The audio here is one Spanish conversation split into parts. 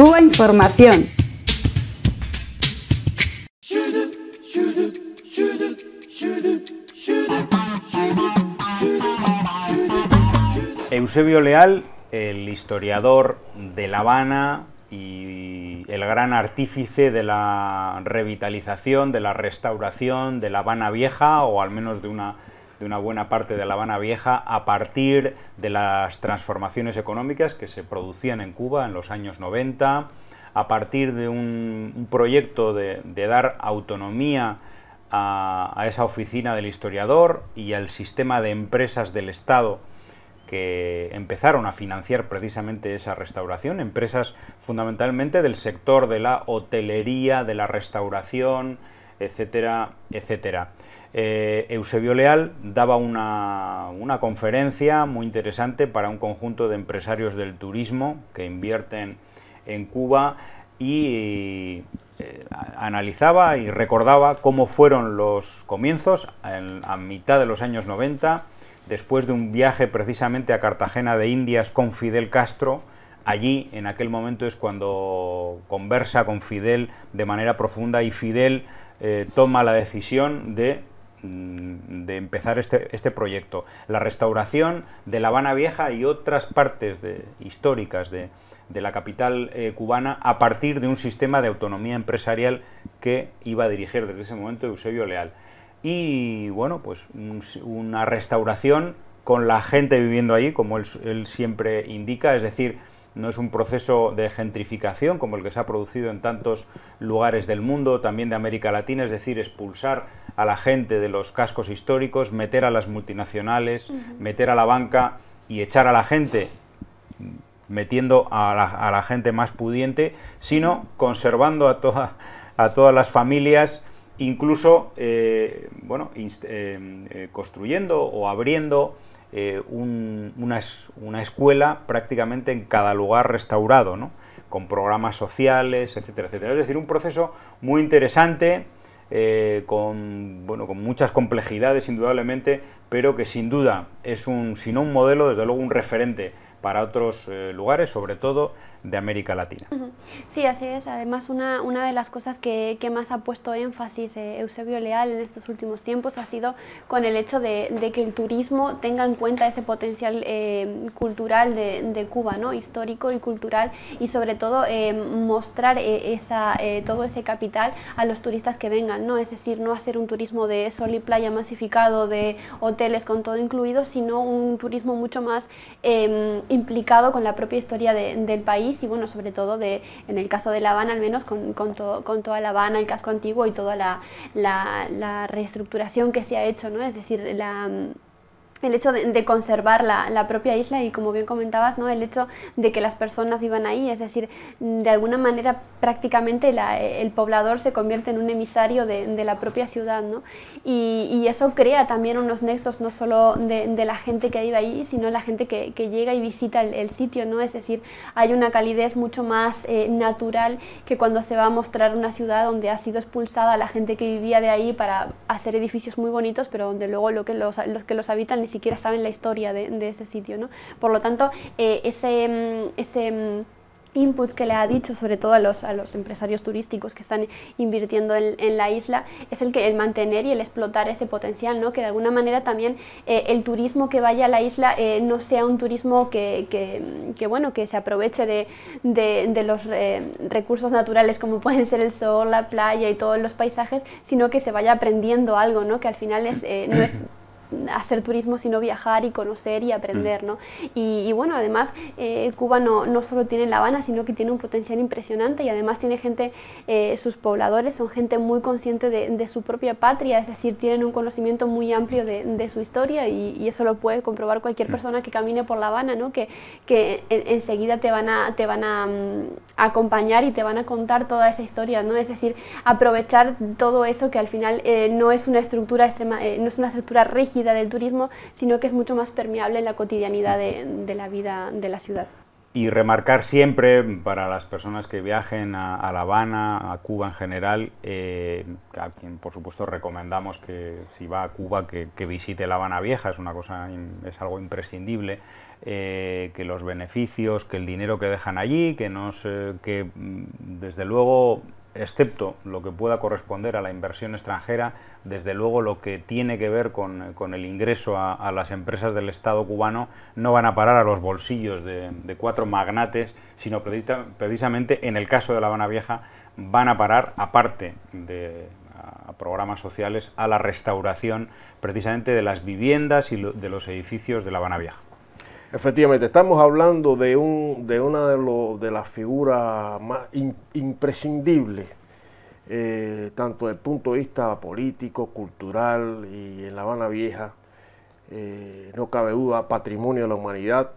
Cuba Información. Eusebio Leal, el historiador de La Habana y el gran artífice de la revitalización, de la restauración de La Habana Vieja, o al menos de una de una buena parte de La Habana Vieja a partir de las transformaciones económicas que se producían en Cuba en los años 90, a partir de un, proyecto de, dar autonomía a, a, esa oficina del historiador y al sistema de empresas del Estado que empezaron a financiar precisamente esa restauración, empresas fundamentalmente del sector de la hotelería, de la restauración, etcétera, etcétera. Eh, Eusebio Leal daba una, conferencia muy interesante para un conjunto de empresarios del turismo que invierten en Cuba y eh, analizaba y recordaba cómo fueron los comienzos a mitad de los años 90, después de un viaje precisamente a Cartagena de Indias con Fidel Castro, allí en aquel momento es cuando conversa con Fidel de manera profunda y Fidel eh, toma la decisión de Mm, de empezar este, este, proyecto. La restauración de La Habana Vieja y otras partes históricas de, la capital eh, cubana a partir de un sistema de autonomía empresarial que iba a dirigir desde ese momento Eusebio Leal. Y bueno, pues una restauración con la gente viviendo ahí, como él siempre indica, es decir, no es un proceso de gentrificación como el que se ha producido en tantos lugares del mundo, también de América Latina, es decir, expulsar a la gente de los cascos históricos, meter a las multinacionales, meter a la banca y echar a la gente metiendo a la, gente más pudiente, sino conservando a, a todas las familias incluso eh, bueno, eh, eh, construyendo o abriendo eh, una, escuela prácticamente en cada lugar restaurado, con programas sociales, etcétera, etcétera. Es decir, un proceso muy interesante, eh, con, bueno, con muchas complejidades indudablemente, pero que sin duda es un, si no un modelo, desde luego un referente para otros eh, lugares, sobre todo de América Latina. Sí, así es. Además, una, una de las cosas que, más ha puesto énfasis eh, Eusebio Leal en estos últimos tiempos ha sido con el hecho de, que el turismo tenga en cuenta ese potencial eh, cultural de, de, Cuba, histórico y cultural, y sobre todo eh, mostrar esa, todo ese capital a los turistas que vengan. ¿no? Es decir, no hacer un turismo de sol y playa masificado, de hoteles con todo incluido, sino un turismo mucho más em, implicado con la propia historia del país y bueno, sobre todo de, en el caso de La Habana, al menos con, con toda La Habana, el casco antiguo y toda la, la, la reestructuración que se ha hecho, ¿no? Es decir, la el hecho de, conservar la, la, propia isla y como bien comentabas, ¿no? el hecho de que las personas iban ahí, es decir, de alguna manera prácticamente el poblador se convierte en un emisario de, de la propia ciudad ¿no? y, y, eso crea también unos nexos no solo de, la gente que vive ahí, sino la gente que, que llega y visita el, sitio, ¿no? es decir, hay una calidez mucho más eh, natural que cuando se va a mostrar una ciudad donde ha sido expulsada la gente que vivía de ahí para hacer edificios muy bonitos, pero donde luego lo que los, los que los habitan ni siquiera saben la historia de, ese sitio. ¿no? Por lo tanto, eh, ese, mm, ese mm, input que le ha dicho, sobre todo a los, a los empresarios turísticos que están invirtiendo en, la isla, es el, que, el mantener y el explotar ese potencial, ¿no? que de alguna manera también eh, el turismo que vaya a la isla eh, no sea un turismo que, bueno, que se aproveche de, los recursos naturales como pueden ser el sol, la playa y todos los paisajes, sino que se vaya aprendiendo algo, ¿no? que al final es, no es hacer turismo, sino viajar y conocer y aprender, mm. ¿no? Y, bueno, además eh, Cuba no, no, solo tiene La Habana, sino que tiene un potencial impresionante y además tiene gente, eh, sus pobladores son gente muy consciente de, su propia patria, es decir, tienen un conocimiento muy amplio de, su historia y, eso lo puede comprobar cualquier mm. persona que camine por La Habana, ¿no? Que, que enseguida te van, a, te van a, mm, acompañar y te van a contar toda esa historia, ¿no? Es decir, aprovechar todo eso que al final eh, no es una estructura extrema, no es una estructura rígida, del turismo, sino que es mucho más permeable en la cotidianidad de, la vida de la ciudad. Y remarcar siempre para las personas que viajen a, La Habana, a Cuba en general, eh, a quien por supuesto recomendamos que si va a Cuba que, visite La Habana Vieja, es, una cosa, es algo imprescindible, eh, que los beneficios, que el dinero que dejan allí, que, nos, que mm, desde luego excepto lo que pueda corresponder a la inversión extranjera, desde luego lo que tiene que ver con, eh, el ingreso a, las empresas del Estado cubano no van a parar a los bolsillos de, cuatro magnates, sino precisamente en el caso de La Habana Vieja van a parar, aparte de programas sociales, a la restauración precisamente de las viviendas y de los edificios de La Habana Vieja. Efectivamente, estamos hablando de, un, de una de, las figuras más imprescindibles, eh, tanto desde el punto de vista político, cultural y en La Habana Vieja, eh, no cabe duda, patrimonio de la humanidad,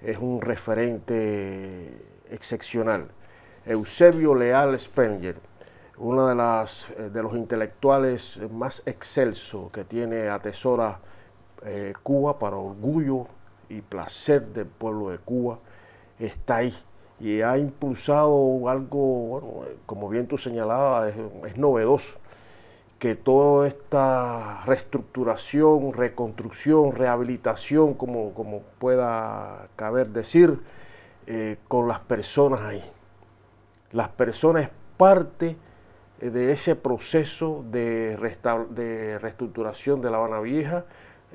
es un referente excepcional. Eusebio Leal Spenger, uno de, eh, de los intelectuales más excelsos que tiene atesora Cuba para orgullo y placer del pueblo de Cuba está ahí y ha impulsado algo, bueno, como bien tú señalabas, es, novedoso, que toda esta reestructuración, reconstrucción, rehabilitación, como, como pueda caber decir, eh, con las personas ahí. Las personas es parte eh, de ese proceso de, de reestructuración de La Habana Vieja,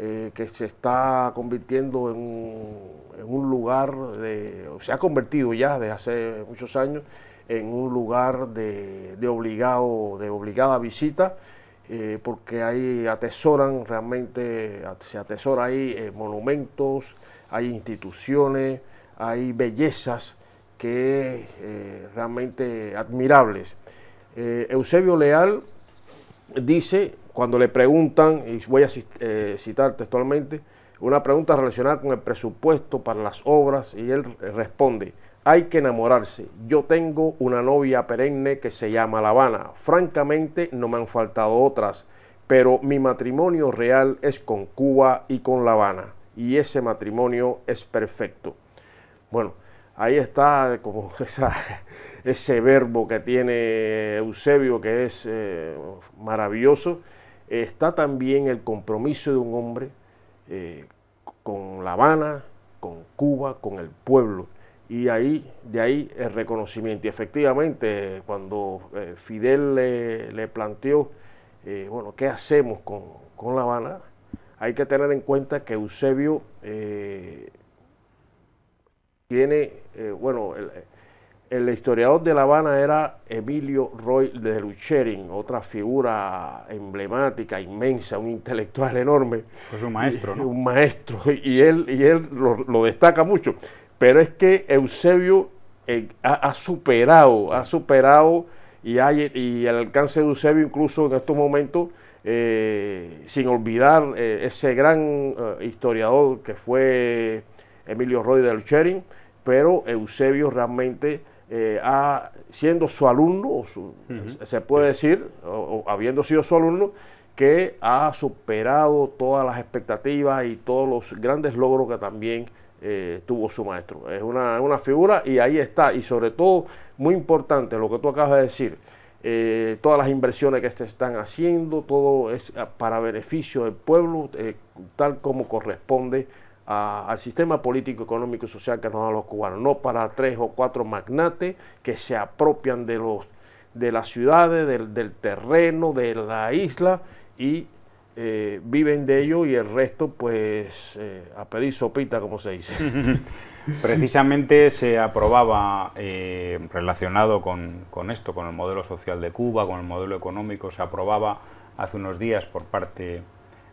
eh, que se está convirtiendo en, un lugar, de, se ha convertido ya desde hace muchos años en un lugar de, obligado, de obligada visita, eh, porque ahí atesoran realmente, se atesora ahí eh, monumentos, hay instituciones, hay bellezas que realmente admirables. Eusebio Leal dice cuando le preguntan, y voy a eh, citar textualmente, una pregunta relacionada con el presupuesto para las obras, y él responde, hay que enamorarse. Yo tengo una novia perenne que se llama La Habana. Francamente, no me han faltado otras, pero mi matrimonio real es con Cuba y con La Habana, y ese matrimonio es perfecto. Bueno, ahí está como ese verbo que tiene Eusebio, que es eh, maravilloso está también el compromiso de un hombre eh, con La Habana, con Cuba, con el pueblo. Y ahí, de ahí el reconocimiento. Y efectivamente, cuando eh, Fidel le, planteó, eh, bueno, ¿qué hacemos con, con, La Habana? Hay que tener en cuenta que Eusebio tiene, bueno, el historiador de La Habana era Emilio Roy de Luchering, otra figura emblemática, inmensa, un intelectual enorme. Pues un maestro, ¿no? Un maestro, y él, y él lo, destaca mucho. Pero es que Eusebio eh, ha, superado, ha superado y, hay, y el alcance de Eusebio incluso en estos momentos, eh, sin olvidar eh, ese gran historiador que fue Emilio Roy de Luchering, pero Eusebio realmente eh, ha, siendo su alumno, se puede decir, o, habiendo sido su alumno, que ha superado todas las expectativas y todos los grandes logros que también eh, tuvo su maestro. Es una, figura y ahí está. Y sobre todo, muy importante lo que tú acabas de decir, eh, todas las inversiones que se están haciendo, todo es ah, para beneficio del pueblo, tal como corresponde al sistema político, económico y social que nos dan los cubanos, no para tres o cuatro magnates que se apropian de, los, de las ciudades, del, terreno, de la isla y eh, viven de ello y el resto pues eh, a pedir sopita como se dice. Precisamente se aprobaba eh, relacionado con, con, esto, con el modelo social de Cuba, con el modelo económico, se aprobaba hace unos días por parte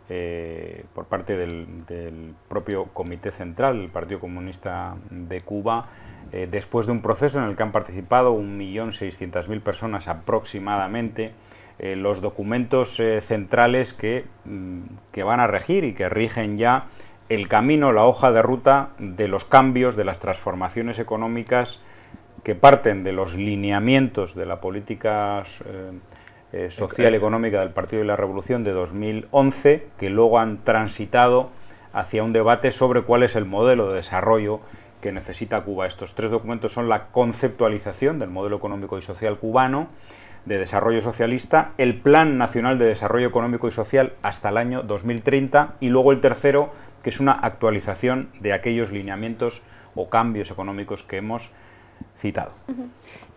eh, por parte del, propio Comité Central del Partido Comunista de Cuba, eh, después de un proceso en el que han participado 1.600.000 personas aproximadamente, eh, los documentos centrales que, mm, que van a regir y que rigen ya el camino, la hoja de ruta de los cambios, de las transformaciones económicas que parten de los lineamientos de la política eh, social social eh, económica del Partido de la Revolución de 2011, que luego han transitado hacia un debate sobre cuál es el modelo de desarrollo que necesita Cuba. Estos tres documentos son la conceptualización del modelo económico y social cubano, de desarrollo socialista, el Plan Nacional de Desarrollo Económico y Social hasta el año 2030 y luego el tercero, que es una actualización de aquellos lineamientos o cambios económicos que hemos citado.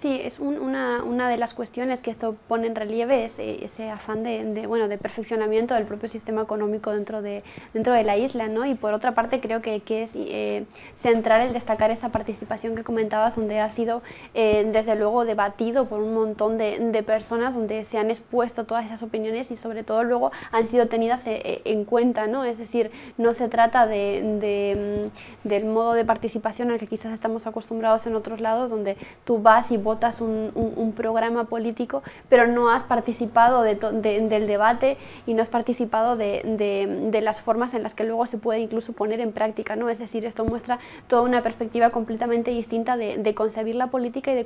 Sí, es una, una, de las cuestiones que esto pone en relieve es eh, ese afán de, bueno, de perfeccionamiento del propio sistema económico dentro de, dentro de la isla, ¿no? Y por otra parte creo que, es eh, central el destacar esa participación que comentabas, donde ha sido eh, desde luego debatido por un montón de, personas, donde se han expuesto todas esas opiniones y sobre todo luego han sido tenidas en cuenta, ¿no? Es decir, no se trata de, mm, del modo de participación al que quizás estamos acostumbrados en otros lados, donde tú vas y votas un, programa político, pero no has participado del debate y no has participado de, las formas en las que luego se puede incluso poner en práctica. ¿no? Es decir, esto muestra toda una perspectiva completamente distinta de, concebir la política y de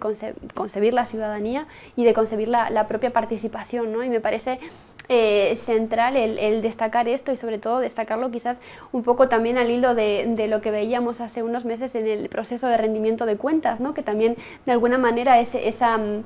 concebir la ciudadanía y de concebir la, la propia participación. ¿no? Y me parece eh, central el, destacar esto y sobre todo destacarlo quizás un poco también al hilo de, de, lo que veíamos hace unos meses en el proceso de rendimiento de cuentas, ¿no? que también de alguna manera es, esa mm,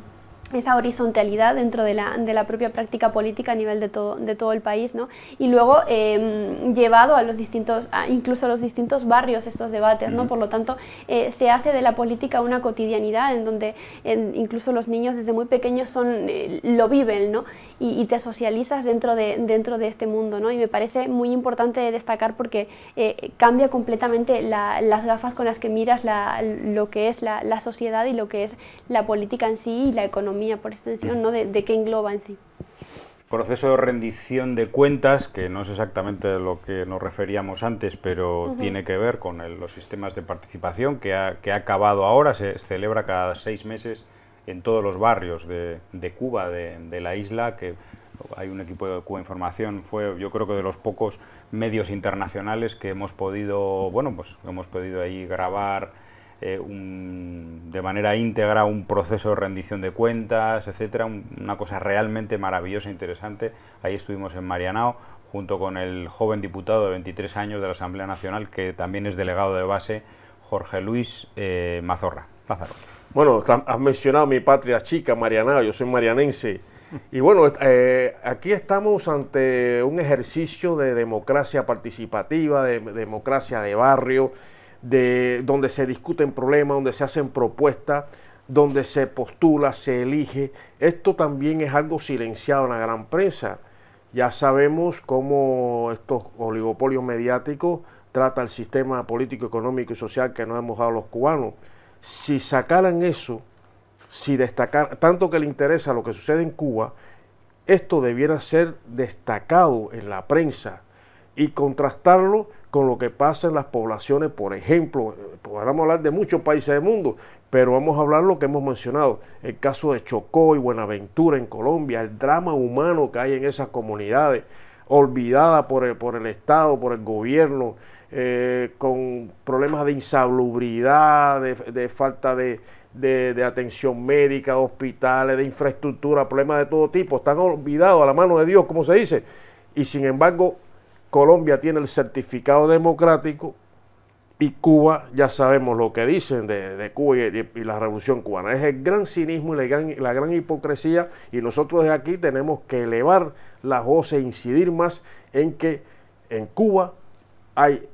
esa horizontalidad dentro de la, de la, propia práctica política a nivel de todo, de todo el país, ¿no? Y luego em, llevado a los distintos, incluso a los distintos barrios estos debates, ¿no? Por lo tanto, eh, se hace de la política una cotidianidad en donde incluso los niños desde muy pequeños son, eh, lo viven, ¿no? Y, te socializas dentro de, dentro de este mundo, ¿no? Y me parece muy importante destacar porque eh, cambia completamente las gafas con las que miras lo que es la, la sociedad y lo que es la política en sí y la economía mía por extensión, mm. ¿no? de, qué engloba en sí proceso de rendición de cuentas, que no es exactamente lo que nos referíamos antes, pero tiene que ver con los sistemas de participación que ha, que ha acabado ahora, se celebra cada seis meses en todos los barrios de, Cuba, de, de, la isla, que hay un equipo de Cuba Información, fue yo creo que de los pocos medios internacionales que hemos podido, bueno, pues hemos podido ahí grabar eh, de manera íntegra un proceso de rendición de cuentas, etcétera, una cosa realmente maravillosa e interesante. Ahí estuvimos en Marianao junto con el joven diputado de 23 años de la Asamblea Nacional, que también es delegado de base, Jorge Luis eh, Mazorra. Bueno, has mencionado mi patria chica, Marianao, yo soy marianense. Y bueno, eh, aquí estamos ante un ejercicio de democracia participativa, de democracia de barrio, de, donde se discuten problemas, donde se hacen propuestas, donde se postula, se elige. Esto también es algo silenciado en la gran prensa. Ya sabemos cómo estos oligopolios mediáticos trata el sistema político, económico y social que nos hemos dado los cubanos. Si sacaran eso, si destacaran tanto que le interesa lo que sucede en Cuba, esto debiera ser destacado en la prensa y contrastarlo con lo que pasa en las poblaciones, por ejemplo, podríamos hablar de muchos países del mundo, pero vamos a hablar lo que hemos mencionado, el caso de Chocó y Buenaventura en Colombia, el drama humano que hay en esas comunidades, olvidada por el, Estado, por el gobierno, eh, con problemas de insalubridad, de, falta de, de, atención médica, hospitales, de infraestructura, problemas de todo tipo, están olvidados a la mano de Dios, como se dice, y sin embargo Colombia tiene el certificado democrático y Cuba, ya sabemos lo que dicen de, Cuba y, la revolución cubana. Es el gran cinismo y la gran, hipocresía y nosotros de aquí tenemos que elevar las voces, incidir más en que en Cuba hay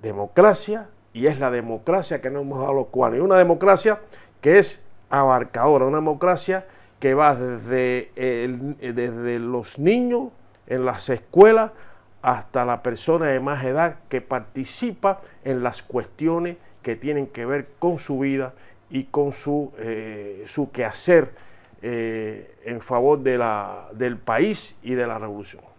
democracia y es la democracia que nos hemos dado los cubanos. Y una democracia que es abarcadora, una democracia que va desde, desde los niños en las escuelas hasta la persona de más edad que participa en las cuestiones que tienen que ver con su vida y con su, eh, su quehacer eh, en favor de la, del país y de la revolución.